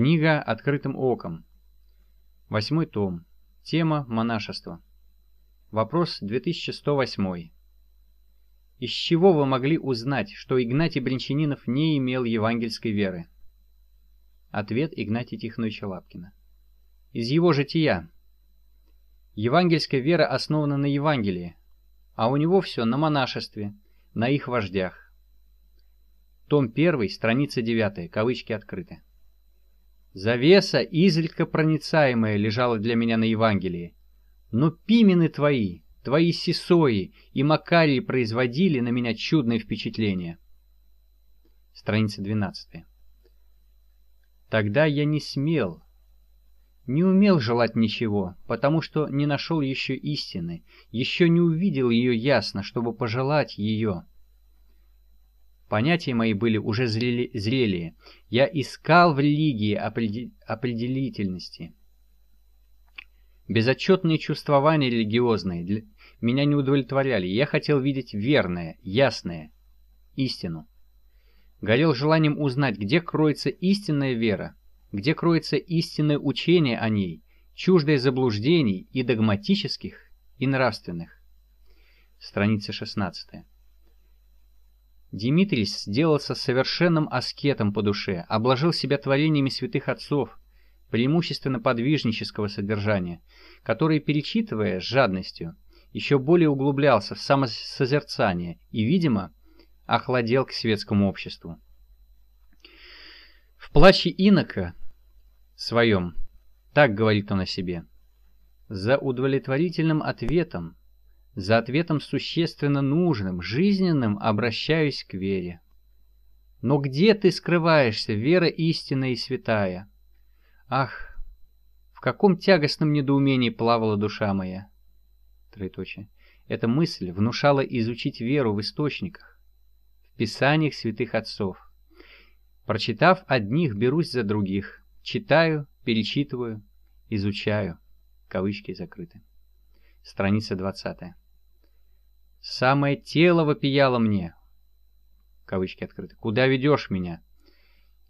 Книга «Открытым оком». Восьмой том. Тема «Монашество». Вопрос 2108. Из чего вы могли узнать, что Игнатий Брянчанинов не имел евангельской веры? Ответ Игнатия Тихоновича Лапкина. Из его жития. Евангельская вера основана на Евангелии, а у него все на монашестве, на их вождях. Том 1, страница 9, кавычки открыты. Завеса, изредка проницаемая, лежала для меня на Евангелии. Но пимены твои, твои сесои и макарии производили на меня чудное впечатление. Страница 12. Тогда я не смел, не умел желать ничего, потому что не нашел еще истины, еще не увидел ее ясно, чтобы пожелать ее — Понятия мои были уже зрели, зрелые. Я искал в религии опреди, определительности. Безотчетные чувствования религиозные для, меня не удовлетворяли. Я хотел видеть верное, ясное, истину. Горел желанием узнать, где кроется истинная вера, где кроется истинное учение о ней, чуждое заблуждений и догматических, и нравственных. Страница 16. Димитрис сделался совершенным аскетом по душе, обложил себя творениями святых отцов, преимущественно подвижнического содержания, который, перечитывая с жадностью, еще более углублялся в самосозерцание и, видимо, охладел к светскому обществу. В плаче инока своем, так говорит он о себе, за удовлетворительным ответом за ответом существенно нужным, жизненным обращаюсь к вере. Но где ты скрываешься, вера истинная и святая? Ах, в каком тягостном недоумении плавала душа моя! Троеточие. Эта мысль внушала изучить веру в источниках, в писаниях святых отцов. Прочитав одних, берусь за других. Читаю, перечитываю, изучаю. Кавычки закрыты. Страница 20. Самое тело вопияло мне. Кавычки открыты. Куда ведешь меня?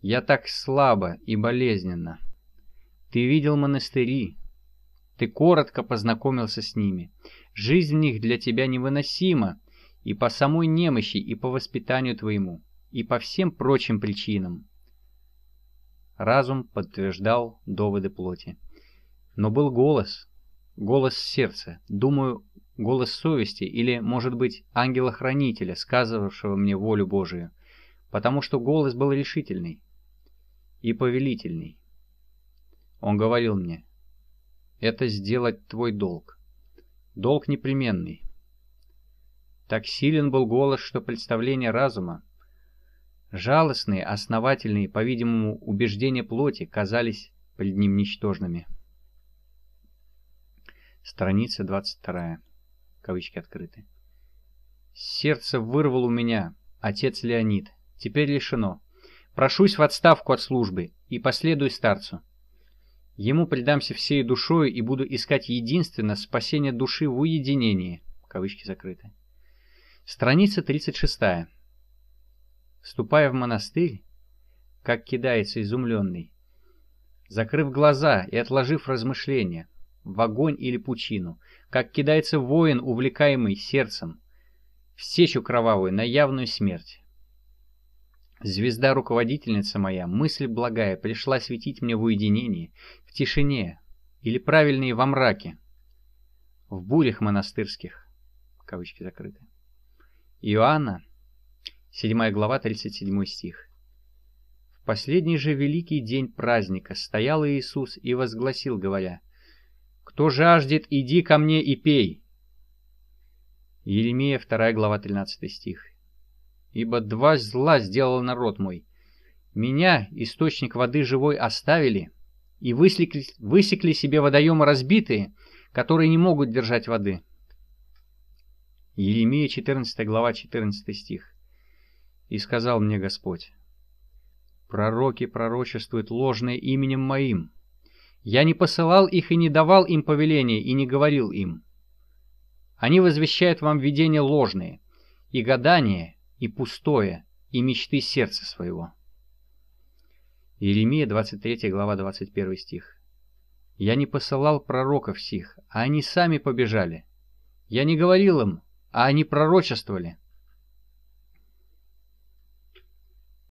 Я так слабо и болезненно. Ты видел монастыри. Ты коротко познакомился с ними. Жизнь в них для тебя невыносима. И по самой немощи, и по воспитанию твоему, и по всем прочим причинам. Разум подтверждал доводы плоти. Но был голос, голос сердца. Думаю, голос совести или, может быть, ангела-хранителя, сказывавшего мне волю Божию, потому что голос был решительный и повелительный. Он говорил мне, это сделать твой долг. Долг непременный. Так силен был голос, что представление разума, жалостные, основательные, по-видимому, убеждения плоти казались пред ним ничтожными. Страница 22. Кавычки открыты. Сердце вырвал у меня отец Леонид. Теперь лишено. Прошусь в отставку от службы и последую старцу. Ему предамся всей душою и буду искать единственно спасение души в уединении. Кавычки закрыты. Страница 36. Вступая в монастырь, как кидается изумленный, закрыв глаза и отложив размышления, в огонь или пучину, как кидается воин, увлекаемый сердцем, в сечу кровавую, на явную смерть. Звезда-руководительница моя, мысль благая, пришла светить мне в уединении, в тишине, или правильные во мраке, в бурях монастырских. Кавычки закрыты. Иоанна, 7 глава, 37 стих. В последний же великий день праздника стоял Иисус и возгласил, говоря, кто жаждет, иди ко мне и пей. Еремия, 2 глава, 13 стих. Ибо два зла сделал народ мой. Меня, источник воды живой, оставили, и высекли, высекли себе водоемы разбитые, которые не могут держать воды. Еремия, 14 глава, 14 стих. И сказал мне Господь, «Пророки пророчествуют ложное именем моим, я не посылал их и не давал им повеления, и не говорил им. Они возвещают вам видения ложные, и гадания, и пустое, и мечты сердца своего. Иеремия, 23 глава, 21 стих. «Я не посылал пророков сих, а они сами побежали. Я не говорил им, а они пророчествовали».